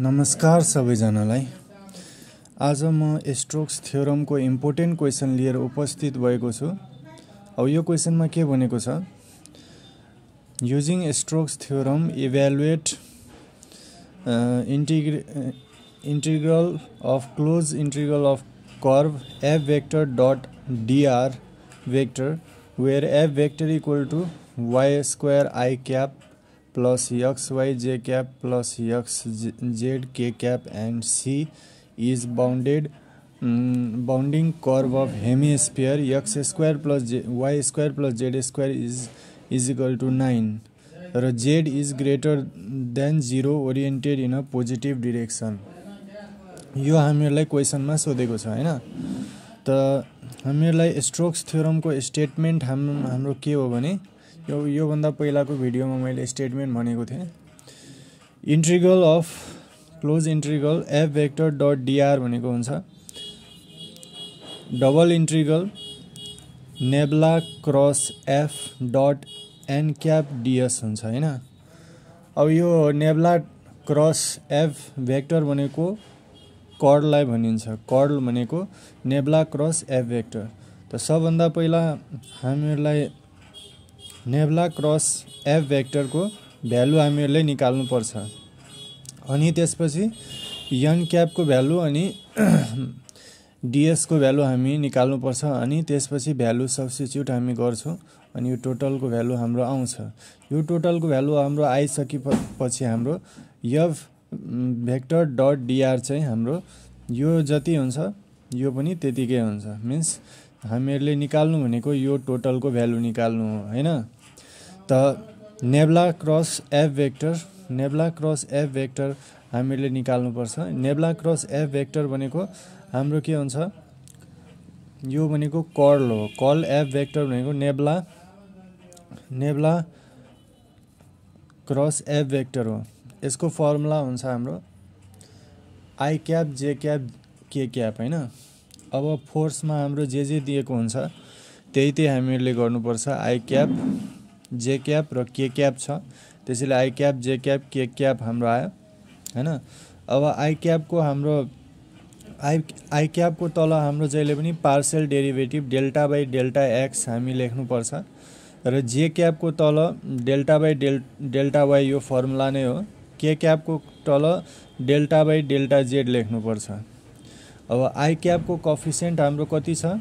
नमस्कार सबैजनालाई आज म स्ट्रोक्स थ्योरमको इम्पोर्टेन्ट क्वेसन लिएर उपस्थित भएको छु अब यो क्वेसनमा के भनेको छ using Stokes theorem evaluate integral integral of closed integral of curve F vector dot dr vector where F vector equal to y square i cap plus x y j cap plus x z k cap and C is bounded bounding curve of hemi sphere x square plus j y square plus z square is is equal to nine र z is greater than zero oriented in a positive direction यो हामीहरूलाई क्वेसनमा सोधेको छ होइन त हामीहरूलाई strokes थ्योरमको statement हाम हाम्रो के हो भने यो योभन्दा पहिलाको भिडियोमा मैले स्टेटमेन्ट भनेको थिएँ integral of closed integral F vector dot dr भनेको हुन्छ double integral nabla cross F dot n cap ds हुन्छ होइन अब यो नेब्ला क्रस एफ भेक्टर भनेको कर्डलाई भनिन्छ कर्ल भनेको नेब्ला क्रस एफ भेक्टर त सबभन्दा पहिला हामीहरूलाई नेभ्ला क्रस एफ भेक्टरको भ्यालु हामीहरूले निकाल्नुपर्छ अनि त्यसपछि यन क्यापको भ्यालु अनि डिएसको भ्यालु हामी निकाल्नुपर्छ अनि त्यसपछि भ्यालु सब्सटिच्युट हामी गर्छौँ अनि यो टोटलको भ्यालु हाम्रो आउँछ यो टोटलको भ्यालु हाम्रो पछि हाम्रो यफ भेक्टर डट डिआर चाहिँ हाम्रो यो जति हुन्छ यो पनि त्यतिकै हुन्छ मिन्स हामीहरूले निकाल्नु भनेको यो टोटलको भ्यालु निकाल्नु हो होइन त nabla cross F vector nabla cross F vector हामीले निकाल्नुपर्छ नेब्ला क्रस एफ भेक्टर भनेको हाम्रो के हुन्छ यो भनेको कर्ल हो कल एफ भेक्टर भनेको nabla nabla cross F vector हो यसको फर्मुला हुन्छ हाम्रो i cap j cap k cap होइन अब फोर्समा हाम्रो जे जे दिएको हुन्छ त्यही त्यही हामीहरूले गर्नुपर्छ आई क्याप जे क्याप र के क्याप छ त्यसैले i cap j cap k cap हाम्रो आयो होइन अब आई क्यापको हाम्रो आई आई क्यापको तल हाम्रो जहिले पनि partial derivative delta by delta x हामी लेख्नुपर्छ र जे क्यापको तल delta by del delta y यो फर्मुला नै हो के क्यापको तल डेल्टा बाई डेल्टा जेड लेख्नुपर्छ अब आई क्यापको कफिसेन्ट हाम्रो कति छ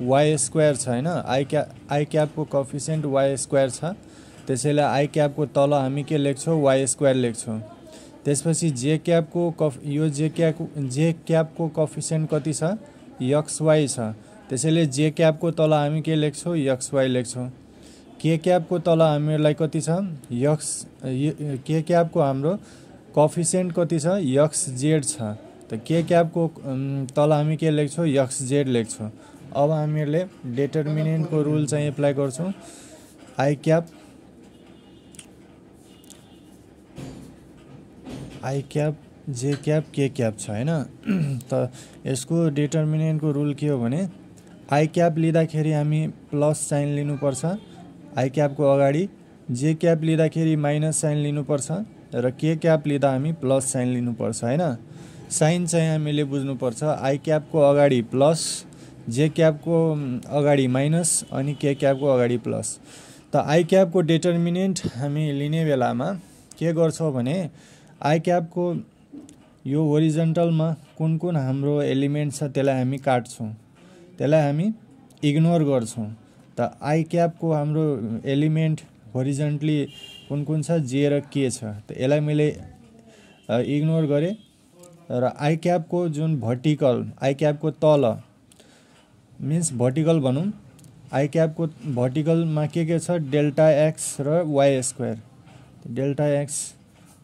वाइ स्क्वायर छ होइन आई क्या आई क्यापको कफिसियन्ट वाइ स्क्वायर छ त्यसैले आई क्यापको तल हामी के लेख्छौँ वाइ स्क्वायर लेख्छौँ त्यसपछि जे क्यापको कफ यो जे क्यापको जे क्यापको कफिसियन्ट कति छ यक्सवाई छ त्यसैले जे क्यापको तल हामी के लेख्छौँ यक्सवाई लेख्छौँ के क्यापको तल हामीहरूलाई कति छ यक्स के क्यापको हाम्रो कफिसियन्ट कति छ यक्स जेड छ त के क्यापको तल हामी के लेख्छौँ यक्स जेड लेख्छौँ अब हामीहरूले डेटर्मिनेन्टको रुल चाहिँ एप्लाई गर्छौँ i cap i cap j cap k cap छ होइन त यसको डेटर्मिनेन्टको रुल के हो भने आई क्याप लिँदाखेरि हामी प्लस साइन लिनुपर्छ आई क्यापको अगाडि जे क्याप लिँदाखेरि माइनस साइन लिनुपर्छ र के क्याप लिँदा हामी प्लस साइन लिनुपर्छ होइन साइन चाहिँ हामीले बुझ्नुपर्छ आई क्यापको अगाडि प्लस जे क्याबको अगाडि माइनस अनि के क्याबको अगाडि प्लस त आई क्याबको डेटर्मिनेन्ट हामी लिने बेलामा के गर्छौँ भने आई क्याबको यो ओरिजेन्टलमा कुन कुन हाम्रो एलिमेन्ट छ त्यसलाई हामी काट्छौँ त्यसलाई हामी इग्नोर गर्छौँ त आई क्याबको हाम्रो एलिमेन्ट होरिजेन्टली कुन कुन छ जे र के छ त यसलाई मैले इग्नोर गरेँ र आई क्याबको जुन भर्टिकल आई क्याबको तल मिन्स भर्टिकल भनौँ आई क्यापको भर्टिकलमा के के छ डेल्टा एक्स र वाइ स्क्वायर डेल्टा एक्स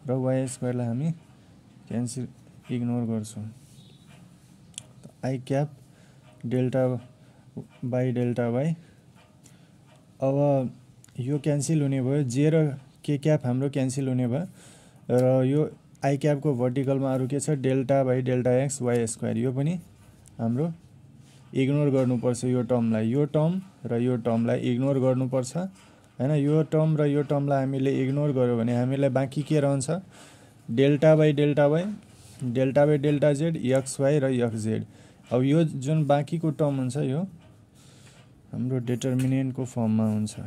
र वाइ स्क्वायरलाई हामी क्यान्सल इग्नोर गर्छौँ i cap delta by delta y अब यो क्यान्सल हुने भयो जे र के क्याप हाम्रो क्यान्सल हुने भयो र यो आई क्यापको भर्टिकलमा अरू के छ delta by delta x y square यो पनि हाम्रो इग्नोर गर्नुपर्छ यो टर्मलाई यो टर्म र यो टर्मलाई इग्नोर गर्नुपर्छ होइन यो टर्म र यो टर्मलाई हामीले इग्नोर गऱ्यो भने हामीलाई बाँकी के रहन्छ delta by delta y delta by delta z y र जेड अब यो जुन बाँकीको टर्म हुन्छ यो हाम्रो डेटर्मिनेन्टको फर्ममा हुन्छ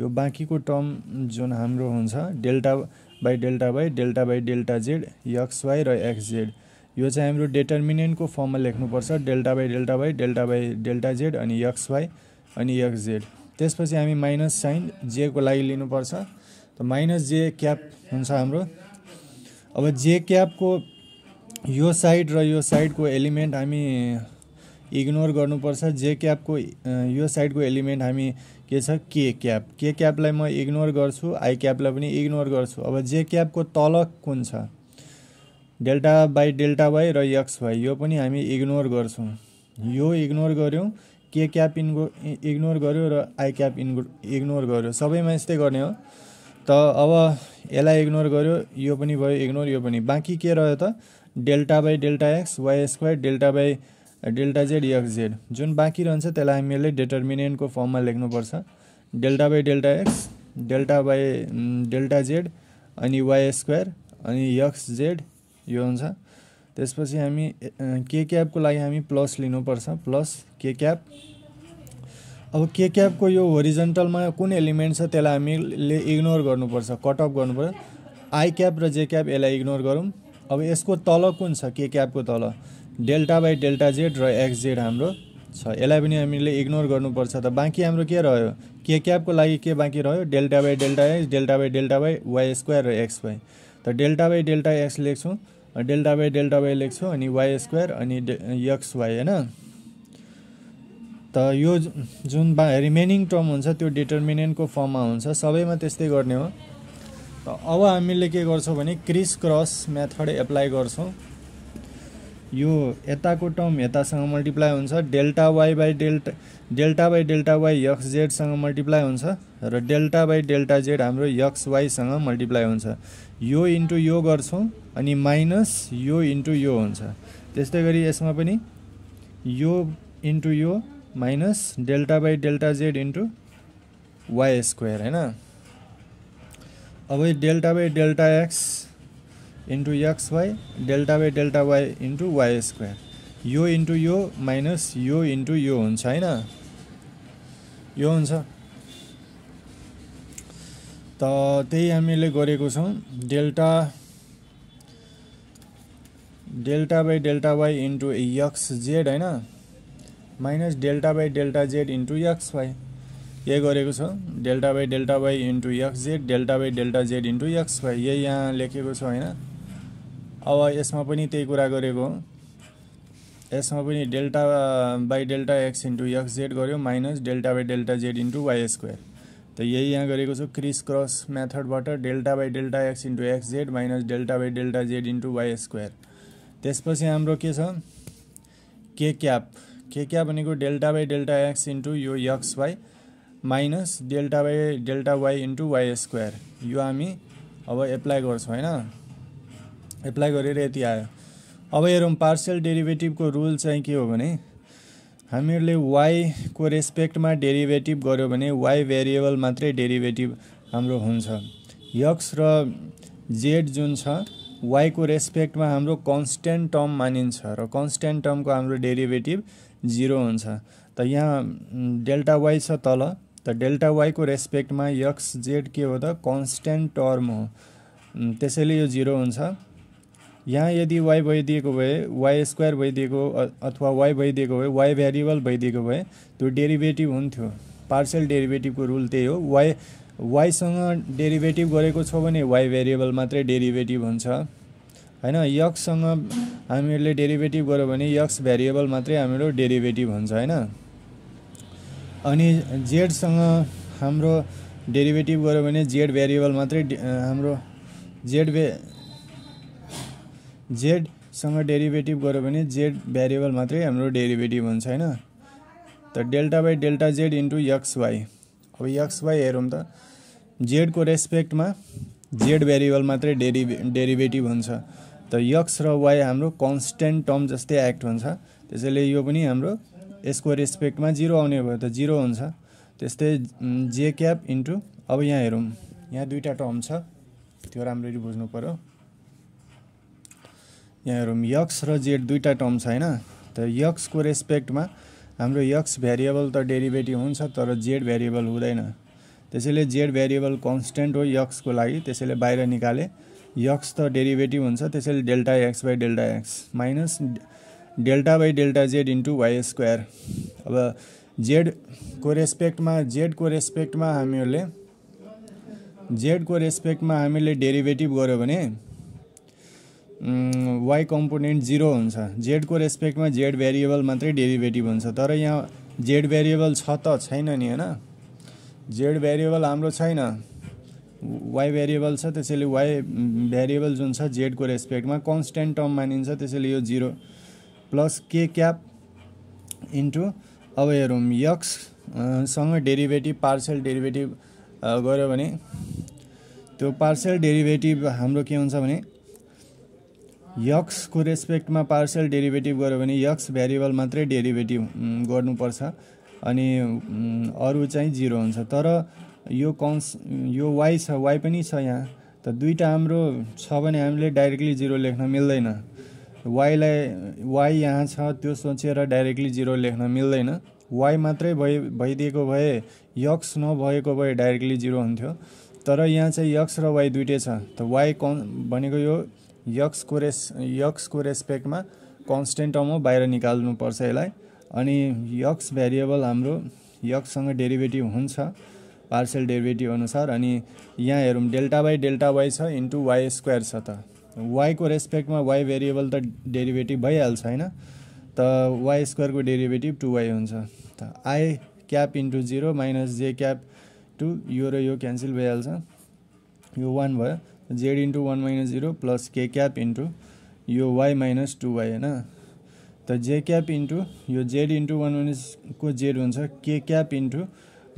यो बाँकीको टर्म जुन हाम्रो हुन्छ delta by delta y delta by delta z y र एक्स जेड यो चाहिँ हाम्रो डेटर्मिनेन्टको फर्ममा लेख्नुपर्छ delta by delta by delta by delta z अनि यक्स वाई अनि यक्स जेड त्यसपछि हामी माइनस साइन जेको लागि लिनुपर्छ त माइनस जे क्याप हुन्छ हाम्रो अब जे क्यापको यो साइड र यो साइडको एलिमेन्ट हामी इग्नोर गर्नुपर्छ जे क्यापको यो साइडको एलिमेन्ट हामी के छ के क्याप के क्यापलाई म इग्नोर गर्छु आई क्यापलाई पनि इग्नोर गर्छु अब जे क्यापको तल कुन छ डेल्टा बाई डेल्टा वाई र एक्स वाई यो पनि हामी इग्नोर गर्छौँ यो इग्नोर गऱ्यौँ के क्याप इन्गो इग्नोर गऱ्यो र आई क्याप इनगो इग्नोर गऱ्यो सबैमा यस्तै गर्ने हो त अब यसलाई इग्नोर गऱ्यो यो पनि भयो इग्नोर यो पनि बाँकी के रह्यो त delta by delta x y square delta by delta z x z जुन बाँकी रहन्छ त्यसलाई हामीले डेटर्मिनेन्टको फर्ममा लेख्नुपर्छ delta by delta x delta by delta z अनि वाई स्क्वायर अनि एक्स जेड यो हुन्छ त्यसपछि हामी के क्याबको लागि हामी प्लस लिनुपर्छ प्लस के क्याब अब के क्याबको यो होरिजेन्टलमा कुन एलिमेन्ट छ त्यसलाई हामीले इग्नोर गर्नुपर्छ कट अफ गर्नुपर्छ आई क्याब र जे क्याब यसलाई इग्नोर गरौँ अब यसको तल कुन छ के क्याबको तल डेल्टा बाई डेल्टा जेड र एक्स जेड हाम्रो छ यसलाई पनि हामीले इग्नोर गर्नुपर्छ त बाँकी हाम्रो के रह्यो के क्याबको लागि के बाँकी रह्यो delta by delta x delta by delta by y square र एक्स वाई त डेल्टा बाई डेल्टा एक्स लेख्छौँ डेल्टा बाई डेल्टा बाई लेख्छु अनि वाइ स्क्वायर अनि एक्स यक्स वाइ होइन त यो जुन बा रिमेनिङ टर्म हुन्छ त्यो डिटर्मिनेन्टको फर्ममा हुन्छ सबैमा त्यस्तै गर्ने हो त अब हामीले के गर्छौँ भने क्रिस क्रस मेथड एप्लाई गर्छौँ यो यताको टर्म यतासँग मल्टिप्लाई हुन्छ delta y by delta delta by delta y x जेडसँग मल्टिप्लाई हुन्छ र डेल्टा बाई डेल्टा जेड हाम्रो यक्स वाइसँग मल्टिप्लाई हुन्छ यो इन्टु यो गर्छौँ अनि माइनस यो इन्टु यो हुन्छ त्यस्तै गरी यसमा पनि यो इन्टु यो minus delta by delta z into y square होइन अब delta by delta x into x y delta by delta y into y square यो इन्टु यो माइनस यो इन्टु यो हुन्छ होइन यो हुन्छ त त्यही हामीले गरेको छौँ delta delta by delta y into x z है minus delta by delta z into x y यही delta by delta y into x z delta by delta z into x y यही यहाँ लेखे है अब इसमें इसमें delta by delta x into x z गयो minus delta by delta z into y square त यही यहाँ criss cross but delta by delta x into x z minus delta by delta z into y square त्यसपछि हाम्रो के छ k cap k cap भनेको delta by delta x into यो x y minus delta by delta y into y square यो हामी अब apply गर्छौँ होइन एप्लाई गरेर यति आयो अब हेरौँ पार्सियल डेरिभेटिभको रुल चाहिँ के हो भने हामीहरूले वाइको रेस्पेक्टमा डेरिभेटिभ गऱ्यो भने वाइ भेरिएबल मात्रै डेरिभेटिभ हाम्रो हुन्छ यक्स र जेड जुन छ वाइको रेस्पेक्टमा हाम्रो कन्सटेन्ट टर्म मानिन्छ र कन्सटेन्ट टर्मको हाम्रो डेरिभेटिभ जिरो हुन्छ त यहाँ डेल्टा वाइ छ तल त डेल्टा वाइको रेस्पेक्टमा यक्स जेड के हो त कन्सटेन्ट टर्म हो त्यसैले यो जिरो हुन्छ यहाँ यदि वाइ भइदिएको भए वाइ स्क्वायर भइदिएको अथवा वाइ भइदिएको भए वाइ भेरिएबल भइदिएको भए त्यो डेरिभेटिभ हुन्थ्यो पार्सल डेरिभेटिभको रुल त्यही हो वाइ वाइसँग डेरिभेटिभ गरेको छ भने वाइ भेरिएबल मात्रै डेरिभेटिभ हुन्छ होइन यक्ससँग हामीहरूले डेरिभेटिभ गऱ्यो भने यक्स भेरिएबल मात्रै हामीहरू डेरिभेटिभ हुन्छ होइन अनि जेडसँग हाम्रो डेरिभेटिभ गऱ्यो भने जेड भेरिएबल मात्रै हाम्रो जेड भे जेडसँग डेरिभेटिभ गऱ्यो भने जेड भेरिएबल मात्रै हाम्रो डेरिभेटिभ हुन्छ होइन त delta by delta z into x y अब यक्स वाई हेरौँ त जेडको रेस्पेक्टमा जेड भेरिएबल मात्रै डेरि डेरिभेटिभ हुन्छ त यक्स र वाइ हाम्रो कन्सटेन्ट टर्म जस्तै एक्ट हुन्छ त्यसैले यो पनि हाम्रो यसको रेस्पेक्टमा जिरो आउने भयो त जिरो हुन्छ त्यस्तै जे क्याप इन्टु अब यहाँ हेरौँ यहाँ दुईवटा टर्म छ त्यो राम्ररी बुझ्नु पऱ्यो यहाँ हेरौँ यक्स र जेड दुईवटा टर्म छ होइन त यक्सको रेस्पेक्टमा हाम्रो यक्स भेरिएबल त डेरिभेटिभ हुन्छ तर जेड भेरिएबल हुँदैन त्यसैले जेड भेरिएबल कन्सटेन्ट हो यक्सको लागि त्यसैले बाहिर निकाले यक्स त डेरिभेटिभ हुन्छ त्यसैले delta x by delta x minus delta by delta z into y square अब जेडको रेस्पेक्टमा जेडको रेस्पेक्टमा हामीहरूले जेडको रेस्पेक्टमा हामीले डेरिभेटिभ गऱ्यो भने वाइ कम्पोनेन्ट जिरो हुन्छ जेडको रेस्पेक्टमा जेड भेरिएबल मात्रै डेरिभेटिभ हुन्छ तर यहाँ जेड भेरिएबल छ त छैन नि होइन जेड भेरिएबल हाम्रो छैन वाइ भेरिएबल छ त्यसैले वाइ भेरिएबल जुन छ जेडको रेस्पेक्टमा कन्सटेन्ट टर्म मानिन्छ त्यसैले यो zero plus k cap into अब हेरौँ यक्ससँग डेरिभेटिभ पार्सल डेरिभेटिभ गऱ्यो भने त्यो पार्सल डेरिभेटिभ हाम्रो के हुन्छ भने यक्सको रेस्पेक्टमा पार्सल डेरिभेटिभ गऱ्यो भने यक्स भेरिएबल मात्रै डेरिभेटिभ गर्नुपर्छ अनि अरू चाहिँ जिरो हुन्छ तर यो कन्स यो वाइ छ वाइ पनि छ यहाँ त दुईवटा हाम्रो छ भने हामीले डाइरेक्टली जिरो लेख्न मिल्दैन वाइलाई वाइ यहाँ छ त्यो सोचेर डाइरेक्टली जिरो लेख्न मिल्दैन वाइ मात्रै भइ भइदिएको भए यक्स नभएको भए डाइरेक्टली जिरो हुन्थ्यो तर यहाँ चाहिँ यक्स र वाइ दुइटै छ त वाइ कन् भनेको यो यक्सको रेस यक्सको रेस्पेक्टमा कन्सटेन्ट अमाउन्ट बाहिर निकाल्नुपर्छ यसलाई अनि यक्स भेरिएबल हाम्रो यक्ससँग डेरिभेटिभ हुन्छ पार्सल डेरिभेटिभ अनुसार अनि यहाँ हेरौँ डेल्टा वाइ डेल्टा वाई छ इन्टु वाई स्क्वायर छ त वाइको रेस्पेक्टमा वाई भेरिएबल त डेरिभेटिभ भइहाल्छ होइन त वाई स्क्वायरको डेरिभेटिभ टु वाइ हुन्छ त i cap into zero minus j cap two यो र यो क्यान्सल भइहाल्छ यो वान भयो z into one minus zero plus k cap into यो वाई माइनस टु वाइ होइन त जे क्याप इन्टु यो जेड इन्टु वान माइनसको जेड हुन्छ k cap into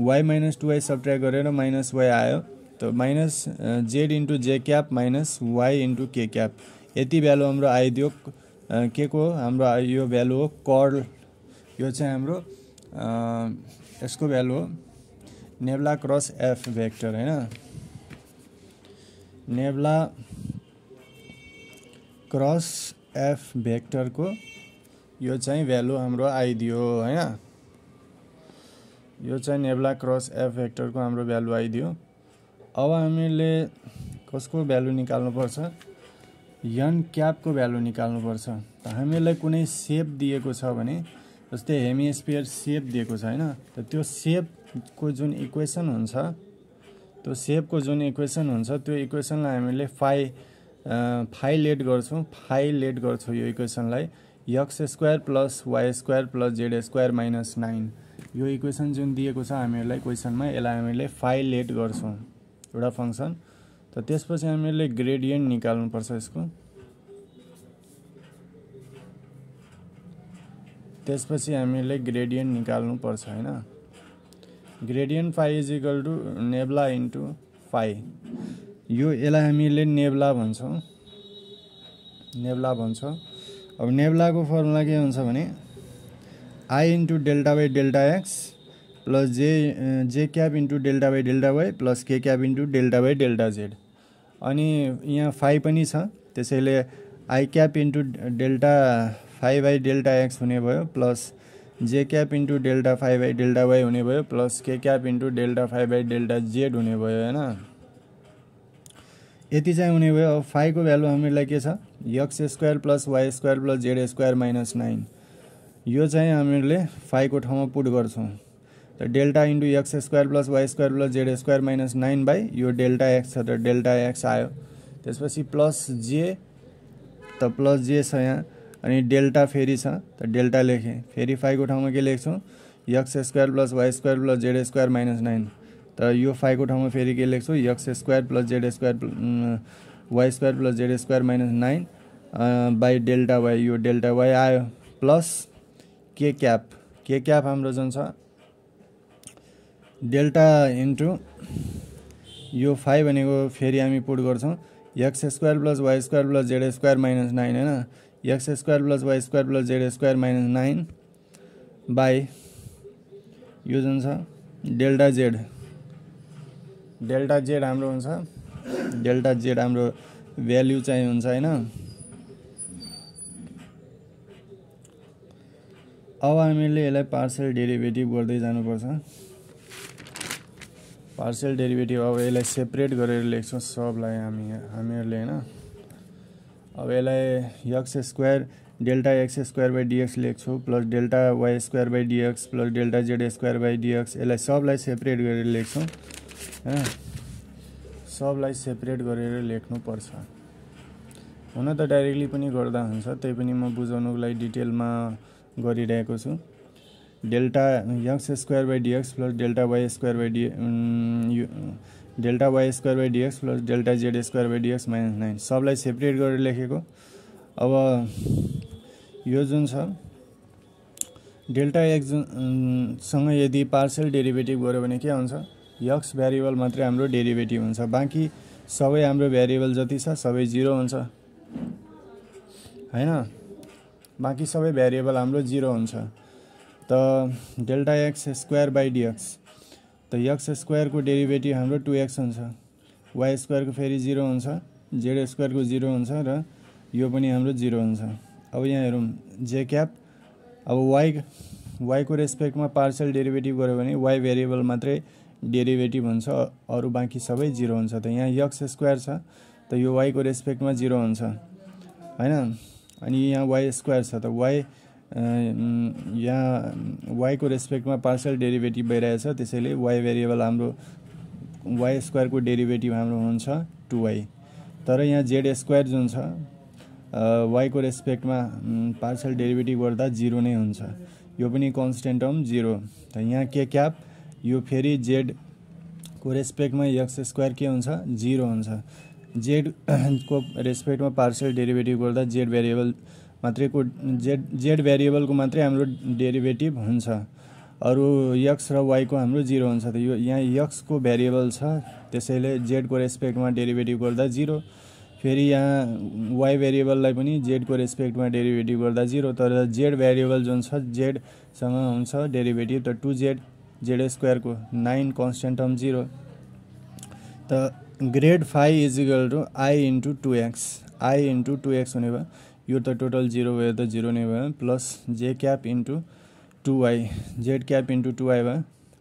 y minus two y subtract गरेर माइनस वाइ आयो त minus z into j cap minus y into k cap यति value हाम्रो आइदियो के को हाम्रो यो भ्यालु हो कर्ल यो चाहिँ हाम्रो यसको भ्यालु हो नेब्ला क्रस एफ भेक्टर होइन नेब्ला क्रस एफ भेक्टरको यो चाहिँ भ्यालु हाम्रो आइदियो होइन यो चाहिँ नेब्ला क्रस एफ भेक्टरको हाम्रो भ्यालु आइदियो अब हामीले कसको भ्यालु निकाल्नुपर्छ यन क्यापको भ्यालु निकाल्नुपर्छ त हामीलाई कुनै सेप दिएको छ भने जस्तै हेमिस्पियर सेप दिएको छ होइन त त्यो सेपको जुन इक्वेसन हुन्छ त्यो सेपको जुन इक्वेसन हुन्छ त्यो इक्वेसनलाई हामीले फाइ फाइ लेट गर्छौँ फाइ लेट गर्छौँ यो इक्वेसनलाई x square plus y square plus z square minus nine यो इक्वेसन जुन दिएको छ हामीहरूलाई क्वेसनमा यसलाई हामीले लेट गर्छौँ एउटा फङ्सन त त्यसपछि हामीहरूले ग्रेडियन्ट निकाल्नुपर्छ यसको त्यसपछि हामीहरूले ग्रेडियन्ट निकाल्नुपर्छ होइन gradient phi is equal to nabla into phi यो यसलाई हामीले नेब्ला भन्छौँ नेब्ला भन्छौँ अब नेब्लाको फर्मुला के हुन्छ भने i into delta by delta x plus j j cap into delta by delta y plus k cap into delta by delta z अनि यहाँ फाइ पनि छ त्यसैले i cap into delta phi by delta x हुने भयो plus j cap into delta phi by delta y हुने भयो plus k cap into delta phi by delta z हुने भयो होइन यति चाहिँ हुने भयो अब फाइभको भ्यालु हामीलाई के छ x square plus y square plus z square minus nine यो चाहिँ हामीहरूले फाइभको ठाउँमा पुट गर्छौँ त delta into x square plus y square plus z square minus nine by यो डेल्टा एक्स छ त डेल्टा एक्स आयो त्यसपछि प्लस जे त प्लस जे छ यहाँ अनि डेल्टा फेरि छ त डेल्टा लेखेँ फेरि फाइभको ठाउँमा के लेख्छौँ x square plus y square plus z square minus nine तर यो फाइभको ठाउँमा फेरि के लेख्छु x square plus z square y square plus z square minus nine by delta y यो डेल्टा वाइ आयो plus k cap k cap हाम्रो जुन छ डेल्टा इन्टु यो फाइभ भनेको फेरि हामी पुट गर्छौँ x square plus y square plus z square minus nine होइन x square plus y square plus z square minus nine by यो जुन छ डेल्टा जेड डेल्टा जेड हाम्रो हुन्छ डेल्टा जेड हाम्रो भ्याल्यु चाहिँ हुन्छ होइन अब हामीले यसलाई पार्सल डेरिभेटिभ गर्दै जानुपर्छ पार्सल डेरिभेटिभ अब यसलाई सेपरेट गरेर लेख्छौँ सबलाई हामी हामीहरूले होइन अब यसलाई x square delta x square by dx लेख्छु plus delta y square by dx plus delta z square by dx यसलाई सबलाई सेपरेट गरेर लेख्छौँ सबलाई सेपरेट गरेर लेख्नुपर्छ हुन त डाइरेक्टली पनि गर्दा हुन्छ त्यही पनि म बुझाउनुको लागि डिटेलमा गरिरहेको छु delta x square by dx plus delta y square by d delta y square by dx plus delta z square by dx minus nine सबलाई सेपरेट गरेर लेखेको अब यो जुन छ डेल्टा एक्स सँग यदि पार्सल डेरिभेटिभ गऱ्यो भने के हुन्छ यक्स भेरिएबल मात्रै हाम्रो डेरिभेटिभ हुन्छ बाँकी सबै हाम्रो भेरिएबल जति छ सबै जिरो हुन्छ होइन बाँकी सबै भेरिएबल हाम्रो जिरो हुन्छ त delta x square by dx त यक्स स्क्वायरको डेरिभेटिभ हाम्रो टु एक्स हुन्छ वाइ स्क्वायरको फेरि जिरो हुन्छ जेड स्क्वायरको जिरो हुन्छ र यो पनि हाम्रो जिरो हुन्छ अब यहाँ हेरौँ जे क्याप अब वाइ वाइको रेस्पेक्टमा पार्सल डेरिभेटिभ गऱ्यो भने वाइ भेरिएबल मात्रै डेरिभेटिभ हुन्छ अरू बाँकी सबै जिरो हुन्छ त यहाँ यक्स स्क्वायर छ त यो वाईको रेस्पेक्टमा जिरो हुन्छ होइन अनि यहाँ वाई स्क्वायर छ त वाई यहाँ वाईको रेस्पेक्टमा पार्सल डेरिभेटिभ भइरहेछ त्यसैले वाई भेरिएबल हाम्रो वाई स्क्वायरको डेरिभेटिभ हाम्रो हुन्छ टु वाई तर यहाँ जेड स्क्वायर जुन छ वाईको रेस्पेक्टमा पार्सल डेरिभेटिभ गर्दा जिरो नै हुन्छ यो पनि कन्सटेन्ट टर्म जिरो त यहाँ के क्याप यो फेरि जेडको रेस्पेक्टमा एक्स स्क्वायर के हुन्छ जिरो हुन्छ जेडको रेस्पेक्टमा पार्सल डेरिभेटिभ गर्दा जेड भेरिएबल मात्रैको जेड जेड भेरिएबलको मात्रै हाम्रो डेरिभेटिभ हुन्छ अरू यक्स र वाइको हाम्रो जिरो हुन्छ त यो यहाँ यक्सको भेरिएबल छ त्यसैले जेडको रेस्पेक्टमा डेरिभेटिभ गर्दा जिरो फेरि यहाँ वाइ भेरिएबललाई पनि जेडको रेस्पेक्टमा डेरिभेटिभ गर्दा जिरो तर जेड भेरिएबल जुन छ जेडसँग हुन्छ डेरिभेटिभ त टु जेड जेड स्क्वायरको नाइन कन्सटेन्ट टर्म जिरो त grad phi is equal to i into two x i into two x हुने भयो यो त टोटल जिरो भयो त जिरो नै भयो plus j cap into two y z cap into two y भयो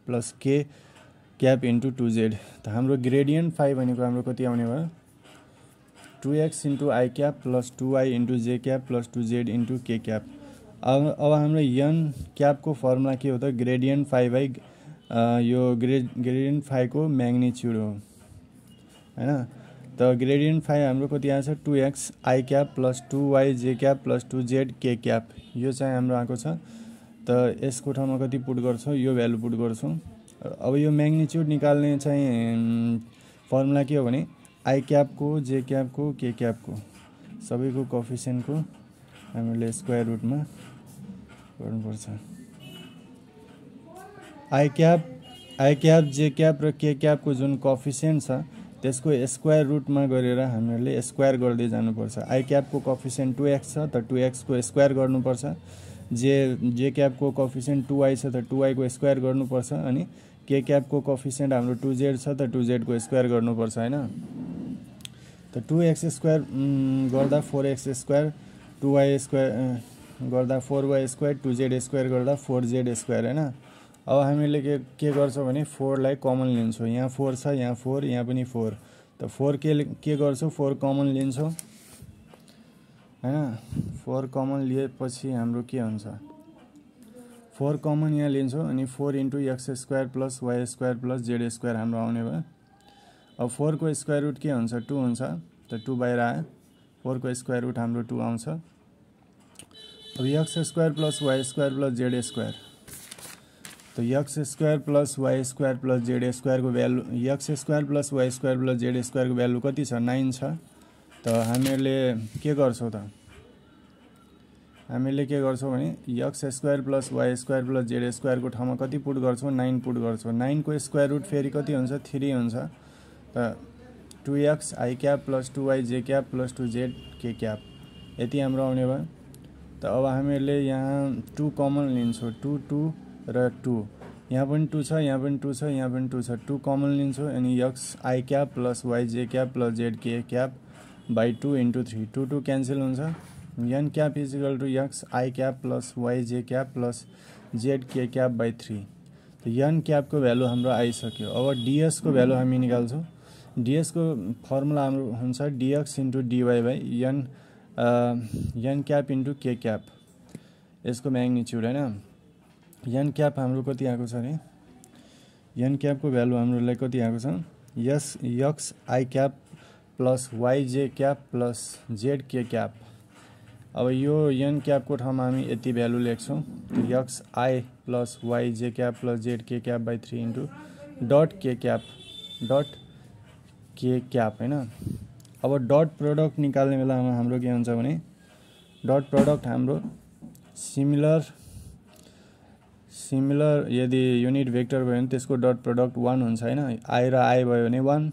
plus k cap into two z त हाम्रो ग्रेडियन्ट फाइभ भनेको हाम्रो कति आउने भयो two x into i cap plus two y into j cap plus two z into k cap अब अब हाम्रो यन क्यापको फर्मुला के हो त ग्रेडियन्ट फाइभ बाई यो ग्रे ग्रेडियन्ट फाइभको म्याग्नेच्युड हो होइन त ग्रेडियन्ट फाइभ हाम्रो कति छ two x i cap plus two y j cap plus two z k cap यो चाहिँ हाम्रो आएको छ त यसको ठाउँमा कति पुट गर्छौँ यो भ्यालु पुट गर्छौँ अब यो म्याग्नेच्युड निकाल्ने चाहिँ फर्मुला के हो भने आई क्यापको जे क्यापको के क्यापको सबैको कफिसियन्टको हामीले स्क्वायर रुटमा गर्नुपर्छ i cap i cap j cap र के क्यापको जुन कफिसियन्ट छ त्यसको स्क्वायर रुटमा गरेर हामीहरूले स्क्वायर गर्दै जानुपर्छ आई क्यापको कफिसियन्ट टु एक्स छ त टु एक्सको स्क्वायर गर्नुपर्छ जे जे क्यापको कफिसियन्ट टु वाई छ त टु वाईको स्क्वायर गर्नुपर्छ अनि के क्यापको कफिसियन्ट हाम्रो टु जेड छ त टु जेडको स्क्वायर गर्नुपर्छ होइन त टु एक्स स्क्वायर गर्दा four x square two y square गर्दा four y square two z square गर्दा फोर जेड स्क्वायर होइन अब हामीले के के गर्छौँ भने फोरलाई कमन लिन्छौँ यहाँ फोर छ यहाँ फोर यहाँ पनि फोर त फोर के के गर्छौँ फोर कमन लिन्छौँ होइन फोर कमन लिएपछि हाम्रो के हुन्छ फोर कमन यहाँ लिन्छौँ अनि four into x square plus y square plus z square हाम्रो आउने भयो अब फोरको स्क्वायर रुट के हुन्छ टू हुन्छ त टू बाहिर आयो फोरको स्क्वायर रुट हाम्रो टू आउँछ अब x square plus y square plus z square तो x square plus y square plus z स्क्वायरको value x square plus y square plus z स्क्वायरको भ्यालु कति छ नाइन छ त हामीहरूले के गर्छौँ त हामीले के गर्छौँ भने x square plus y square plus z स्क्वायरको ठाउँमा कति पुट गर्छौँ नाइन पुट गर्छौँ नाइनको स्क्वायर रुट फेरि कति हुन्छ थ्री हुन्छ त two x i cap plus two y j cap plus two z k cap यति हाम्रो आउने भयो त अब हामीहरूले यहाँ टु कमन लिन्छौँ टु टु र टु यहाँ पनि टु छ यहाँ पनि टु छ यहाँ पनि टु छ टु कमन लिन्छौँ अनि x i cap plus y j cap plus z k cap by two into three two two cancel हुन्छ n cap equal to x i cap plus y j cap plus z k cap by three त n क्यापको value हाम्रो आइसक्यो अब डिएसको value हामी निकाल्छौँ डिएसको formula हाम्रो हुन्छ dx into dy by n n cap into k इसको मैग्निच्यूड है ना यन कैप हम कति आएको छ अरे यन क्यापको भ्यालु हाम्रोलाई कति क्या आगे यस x i cap plus y j cap plus z k cap अब यो यन को ठाव हम ये भ्यालु लेख्छौँ x i plus j cap plus z k cap by three into dot k cap dot k cap है अब dot product निकाल्ने बेलामा हाम्रो के हुन्छ भने डट प्रडक्ट हाम्रो सिमिलर सिमिलर यदि युनिट भेक्टर भयो भने त्यसको डट प्रडक्ट वान हुन्छ होइन आई र आई भयो भने वान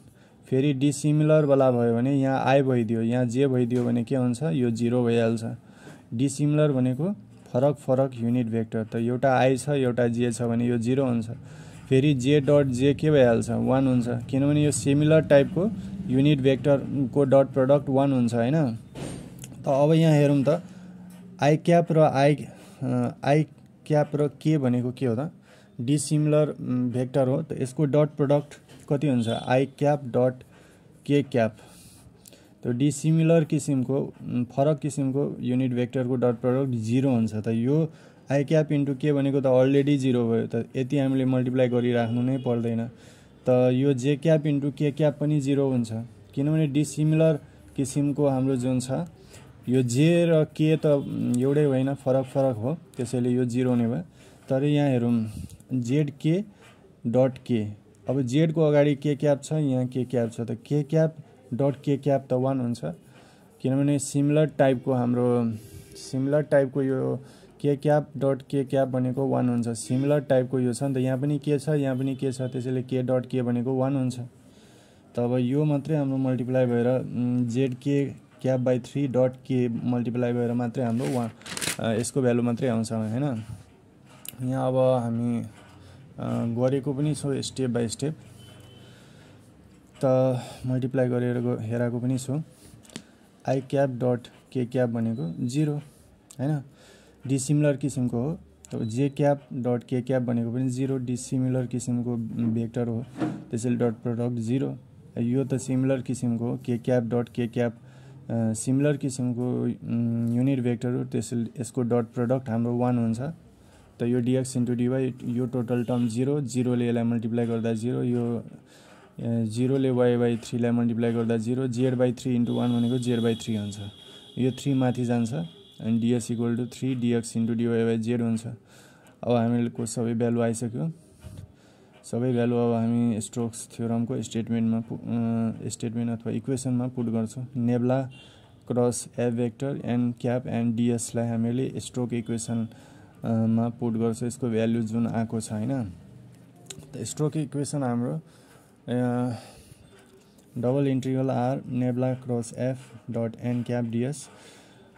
फेरि डिसिमिलरवाला भयो भने यहाँ आई भइदियो यहाँ जे भइदियो भने के हुन्छ यो जिरो भइहाल्छ डिसिमिलर भनेको फरक फरक युनिट भेक्टर त एउटा आई छ एउटा जे छ भने यो जिरो हुन्छ फेरि जे डट जे के भइहाल्छ वान हुन्छ किनभने यो सिमिलर टाइपको युनिट भेक्टरको डट प्रडक्ट वान हुन्छ होइन त अब यहाँ हेरौँ त आई क्याप र आई आई क्याप र के भनेको के हो त डिसिमिलर भेक्टर हो त यसको डट प्रडक्ट कति हुन्छ i cap dot k cap त डिसिमिलर किसिमको फरक किसिमको युनिट भेक्टरको डट प्रडक्ट जिरो हुन्छ त यो आई क्याप इन्टु के भनेको त अलरेडी जिरो भयो त यति हामीले मल्टिप्लाई गरिराख्नु नै पर्दैन त यो j cap into k cap पनि जिरो हुन्छ किनभने डिसिमिलर किसिमको हाम्रो जुन छ यो जे र के त एउटै होइन फरक फरक हो त्यसैले यो जिरो नै भयो तर यहाँ हेरौँ जेड के डट के अब जेडको अगाडि के क्याप छ यहाँ के क्याप छ त k cap dot k cap त वान हुन्छ किनभने सिमिलर टाइपको हाम्रो सिमिलर टाइपको यो k cap dot k cap भनेको वान हुन्छ सिमिलर टाइपको यो छ नि त यहाँ पनि के छ यहाँ पनि के छ त्यसैले के डट के भनेको वान हुन्छ त अब यो मात्रै हाम्रो मल्टिप्लाई भएर z k cap by three dot k multiply भएर मात्रै हाम्रो वान यसको भ्यालु मात्रै आउँछ होइन यहाँ अब हामी गरेको पनि छौँ स्टेप बाई स्टेप त मल्टिप्लाई गरेर हेराएको पनि छु i cap dot k cap भनेको जिरो होइन डिसिमिलर किसिमको हो त j cap dot k cap भनेको पनि जिरो डिसिमिलर किसिमको भेक्टर हो त्यसैले डट प्रडक्ट जिरो यो त सिमिलर किसिमको हो k cap dot k cap similar किसिमको युनिट भेक्टर हो त्यसैले यसको डट प्रडक्ट हाम्रो वान हुन्छ त यो डिएक्स इन्टु डिवाई यो टोटल टर्म जिरो जिरोले यसलाई मल्टिप्लाई गर्दा जिरो यो जिरोले वाइ बाई थ्रीलाई मल्टिप्लाई गर्दा zero z by three into one भनेको जेड बाई थ्री हुन्छ यो थ्री माथि जान्छ अनि ds equal to three dx into dy z हुन्छ अब हामीहरूको सबै भ्यालु आइसक्यो सबै भ्यालु अब हामी स्ट्रोक्स थियोरमको स्टेटमेन्टमा स्टेटमेन्ट अथवा इक्वेसनमा पुट गर्छौँ nabla cross F vector and cap and डिएसलाई हामीले स्ट्रोक इक्वेसनमा पुट गर्छौँ यसको भ्यालु जुन आएको छ होइन स्ट्रोक इक्वेसन हाम्रो double integral r nabla cross F dot n cap ds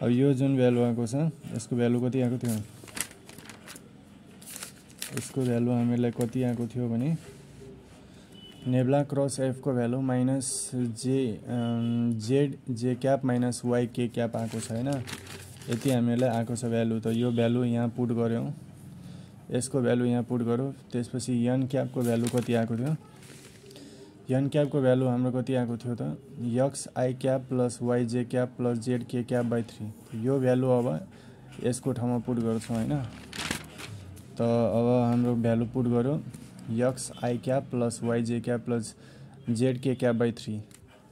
अब यो जुन भ्यालु आएको छ यसको भ्यालु कति आएको थियो यसको भ्यालु हामीलाई कति आएको थियो भने नेब्ला क्रस एफको value minus j z j cap minus y k cap आएको छ होइन यति हामीलाई आएको छ भ्यालु त यो भ्यालु यहाँ पुट गऱ्यौँ यसको भ्यालु यहाँ पुट गऱ्यो त्यसपछि यन क्यापको भ्यालु कति आएको थियो यन क्यापको भ्यालु हाम्रो कति आएको थियो त x i cap plus y j j cap plus z k cap by three यो भ्यालु अब यसको ठाउँमा पुट गर्छौँ होइन त अब हाम्रो भ्यालु पुट गऱ्यो x i cap plus y j cap plus z k cap by three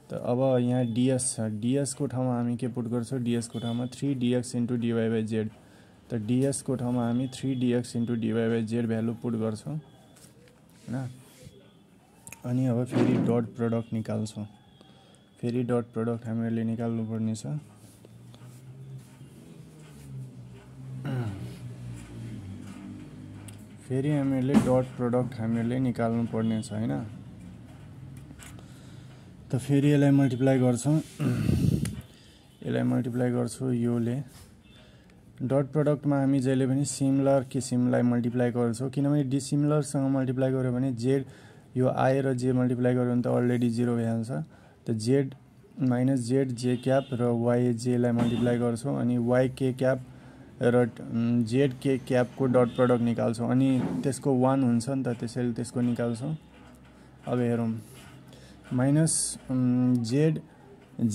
त अब यहाँ डिएस छ डिएसको ठाउँमा हामी के पुट गर्छौँ डिएसको ठाउँमा three dx into dy by z त डिएसको ठाउँमा हामी three dx into dy by z value put गर्छौँ होइन अनि अब फेरि डट प्रडक्ट निकाल्छौँ फेरि डट प्रडक्ट हामीहरूले पर्नेछ फेरि हामीहरूले डट प्रडक्ट हामीहरूले निकाल्नु पर्नेछ होइन त फेरि यसलाई मल्टिप्लाई गर्छौँ यसलाई मल्टिप्लाई गर्छु योले डट प्रडक्टमा हामी जहिले पनि सिमिलर किसिमलाई मल्टिप्लाई गर्छौँ किनभने डिसिमिलरसँग मल्टिप्लाई गऱ्यो भने जेड यो आएर जे मल्टिप्लाई गऱ्यो भने त अलरेडी जिरो भइहाल्छ त z minus z j cap र वाइ जेलाई मल्टिप्लाई गर्छौँ अनि वाइ के क्याप र जेड के क्यापको डट प्रडक्ट निकाल्छौँ अनि त्यसको वान हुन्छ नि त त्यसैले त्यसको निकाल्छौँ अब हेरौँ minus z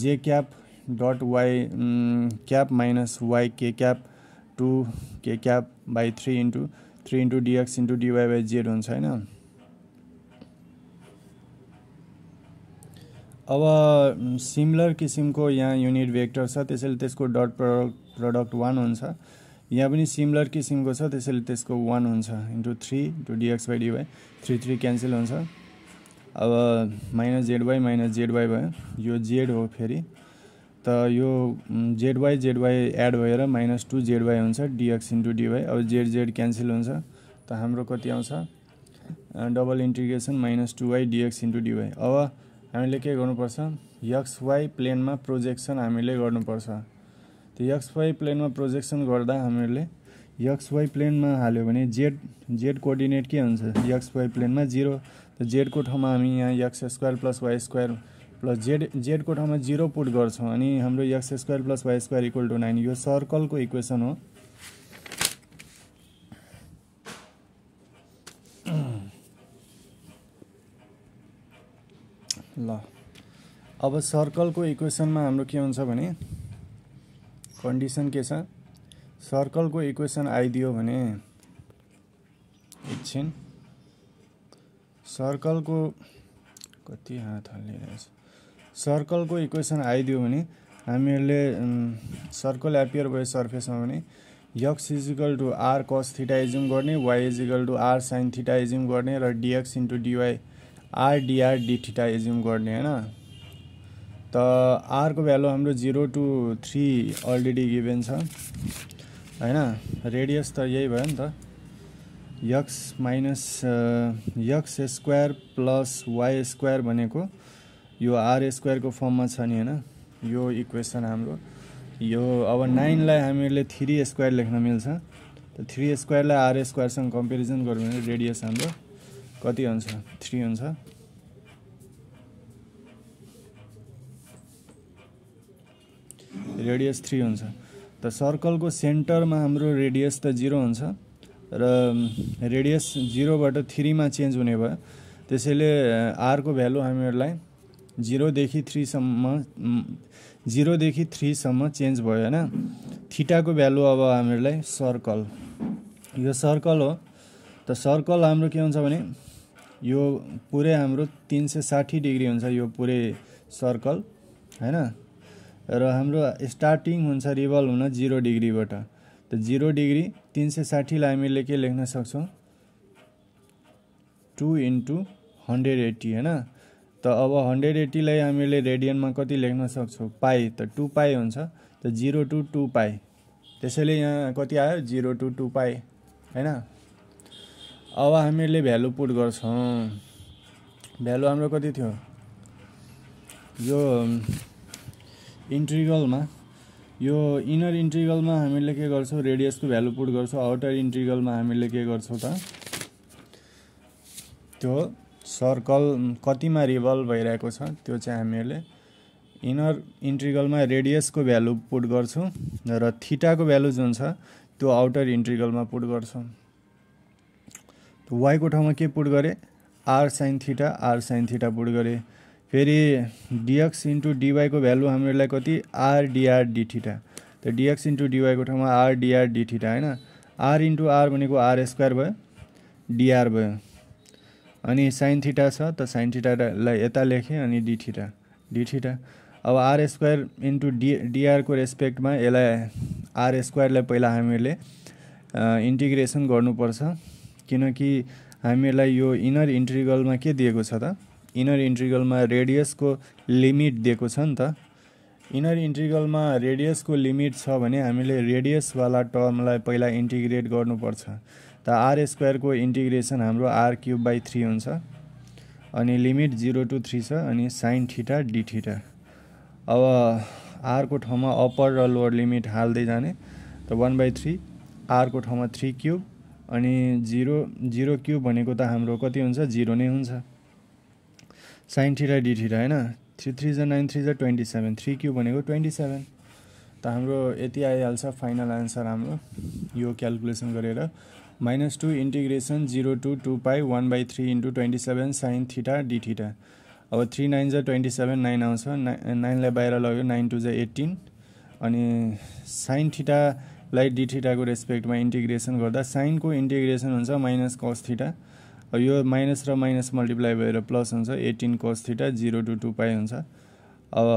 j cap dot y cap minus y k cap two k cap by three into three into dx into dy by z हुन्छ होइन अब सिमिलर किसिमको यहाँ युनिट भेक्टर छ त्यसैले त्यसको डट प्रडक्ट प्रडक्ट वान हुन्छ यहाँ पनि सिमिलर किसिमको छ त्यसैले त्यसको वान हुन्छ into three into dx by dy three three cancel हुन्छ अब minus z y minus z y भयो यो जेड हो फेरि त यो z y z y add भएर माइनस टू जेड वाई हुन्छ डिएक्स इन्टु डिवाई अब जेड जेड क्यान्सल हुन्छ त हाम्रो कति आउँछ double integration minus two y dx into dy अब हामीले के गर्नुपर्छ वाई प्लेनमा प्रोजेक्सन हामीले गर्नुपर्छ त्यो वाई प्लेनमा प्रोजेक्सन गर्दा हामीहरूले वाई प्लेनमा हाल्यो भने जेड जेड कोअर्डिनेट के हुन्छ वाई प्लेनमा जिरो त जेडको ठाउँमा हामी यहाँ x square plus y square plus z जेडको ठाउँमा जिरो पुट गर्छौँ अनि हाम्रो x square plus y square equal to nine यो सर्कलको इक्वेसन हो अब सर्कलको इक्वेसनमा हाम्रो के हुन्छ भने कन्डिसन के छ सर्कलको इक्वेसन आइदियो भने एकछिन सर्कलको कति हात हालिरहेछ सर्कलको इक्वेसन आइदियो भने हामीहरूले सर्कल एपियर भयो सर्फेसमा भने x equal to r cos theta गर्ने y equal to r sin theta गर्ने र dx into dy rdr d theta assume गर्ने होइन त आरको भ्यालु हाम्रो zero to three already given छ होइन रेडियस त यही भयो नि त x minus x square plus y square भनेको यो आर स्क्वायरको फर्ममा छ नि होइन यो इक्वेसन हाम्रो यो अब नाइनलाई हामीहरूले थ्री स्क्वायर लेख्न मिल्छ त थ्री स्क्वायरलाई आर स्क्वायरसँग कम्पेरिजन गर्यो भने रेडियस हाम्रो कति हुन्छ थ्री हुन्छ रेडियस थ्री हुन्छ त सर्कलको सेन्टरमा हाम्रो रेडियस त जिरो हुन्छ र रेडियस जिरोबाट थ्रीमा चेन्ज हुने भयो त्यसैले आरको भ्यालु हामीहरूलाई जिरोदेखि थ्रीसम्म जिरोदेखि थ्रीसम्म चेन्ज भयो होइन थिटाको भ्यालु अब हामीहरूलाई सर्कल यो सर्कल हो त सर्कल हाम्रो के हुन्छ भने यो पुरै हाम्रो तिन सय साठी डिग्री हुन्छ यो पुरै सर्कल होइन र हाम्रो स्टार्टिङ हुन्छ रिभल्भ हुन जिरो डिग्रीबाट त जिरो डिग्री तिन सय साठीलाई हामीले के लेख्न सक्छौँ टु इन्टु हन्ड्रेड एट्टी होइन त अब हन्ड्रेड एट्टीलाई हामीले रेडियनमा कति लेख्न सक्छौँ पाई त टु पाई हुन्छ त जिरो टु टु पाई त्यसैले यहाँ कति आयो जिरो टु टु पाई होइन अब हामीहरूले भ्यालु पुट गर्छौँ भ्यालु हाम्रो कति थियो यो इन्ट्रिगलमा यो इनर इन्ट्रिगलमा हामीले के गर्छौँ रेडियसको भ्यालु पुट गर्छौँ आउटर इन्ट्रिगलमा हामीले के गर्छौँ त त्यो सर्कल कतिमा रिभल्भ भइरहेको छ त्यो चाहिँ हामीहरूले इनर इन्ट्रिगलमा रेडियसको भ्यालु पुट गर्छौँ र थिटाको भ्यालु जुन छ त्यो आउटर इन्ट्रिगलमा पुट गर्छौँ त वाईको ठाउँमा के पुट गरेँ r sin theta r sin theta put गरेँ फेरि डिएक्स इन्टु डिवाईको भ्यालु हामीहरूलाई कति आर डिठिटा त डिएक्स इन्टु डिवाईको ठाउँमा आर डिठिटा होइन आर इन्टु आर भनेको आर स्क्वायर भयो डिआर भयो अनि साइन थिटा छ त साइन थिटालाई यता लेखेँ अनि डिठिटा डिठिटा अब आर स्क्वायर इन्टु डि डिआरको रेस्पेक्टमा यसलाई आर स्क्वायरलाई पहिला हामीहरूले इन्टिग्रेसन गर्नुपर्छ किनकि हामीलाई यो इनर इन्ट्रिगलमा के दिएको छ त इनर इन्ट्रिगलमा रेडियसको लिमिट दिएको छ नि त इनर इन्ट्रिगलमा रेडियसको लिमिट छ भने हामीले रेडियसवाला टर्मलाई पहिला इन्टिग्रेट गर्नुपर्छ त आर स्क्वायरको इन्टिग्रेसन हाम्रो आर क्युब बाई थ्री हुन्छ अनि लिमिट जिरो टू थ्री छ अनि साइन ठिटा डिठिटा अब आरको ठाउँमा अप्पर र लोवर लिमिट हाल्दै जाने त वान बाई थ्री आरको ठाउँमा थ्री क्युब अनि जिरो जिरो क्यु भनेको त हाम्रो कति हुन्छ जिरो नै हुन्छ साइन थिटा डी थिटा होइन थ्री थ्री जा नाइन थ्री जा ट्वेन्टी सेभेन थ्री क्यु भनेको ट्वेन्टी सेभेन त हाम्रो यति आइहाल्छ फाइनल आन्सर हाम्रो यो क्यालकुलेसन गरेर minus two integration zero to two pi one by three into twenty seven sin theta d theta अब थ्री नाइन जा ट्वेन्टी सेभेन नाइन आउँछ नाइ नाइनलाई बाहिर लग्यो नाइन टू जा एट्टिन अनि साइन थिटा लाई डी थिटाको रेस्पेक्टमा इन्टिग्रेसन गर्दा साइनको इन्टिग्रेसन हुन्छ माइनस कस थिटा यो माइनस र माइनस मल्टिप्लाई भएर प्लस हुन्छ eighteen cos theta zero to two pi हुन्छ अब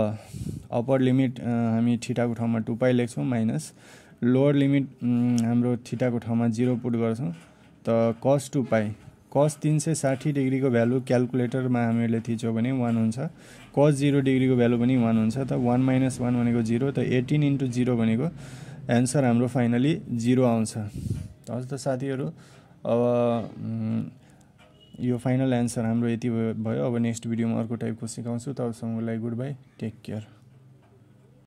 अप्पर लिमिट हामी ठिटाको ठाउँमा टु पाई लेख्छौँ माइनस लोवर लिमिट हाम्रो ठिटाको ठाउँमा जिरो पुट गर्छौँ त कस टु पाई कस तिन सय साठी डिग्रीको भ्यालु क्यालकुलेटरमा हामीहरूले थिच्यो भने वान हुन्छ कस जिरो डिग्रीको भ्यालु पनि वान हुन्छ त वान माइनस वान भनेको जिरो त एटिन इन्टु जिरो भनेको एन्सर हाम्रो फाइनली जिरो आउँछ हजुर त साथीहरू अब यो फाइनल एन्सर हाम्रो यति भयो अब नेक्स्ट भिडियोमा अर्को टाइपको सिकाउँछु तबसम्मको गुड बाई टेक केयर